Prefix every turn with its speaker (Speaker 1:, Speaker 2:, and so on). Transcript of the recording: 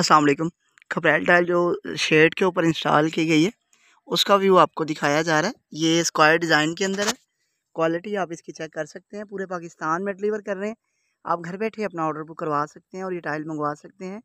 Speaker 1: असलम खपरेल टाइल जो शेड के ऊपर इंस्टॉल की गई है उसका व्यू आपको दिखाया जा रहा है ये स्क्वायर डिज़ाइन के अंदर है क्वालिटी आप इसकी चेक कर सकते हैं पूरे पाकिस्तान में डिलीवर कर रहे हैं आप घर बैठे अपना ऑर्डर बुक करवा सकते हैं और ये टाइल मंगवा सकते हैं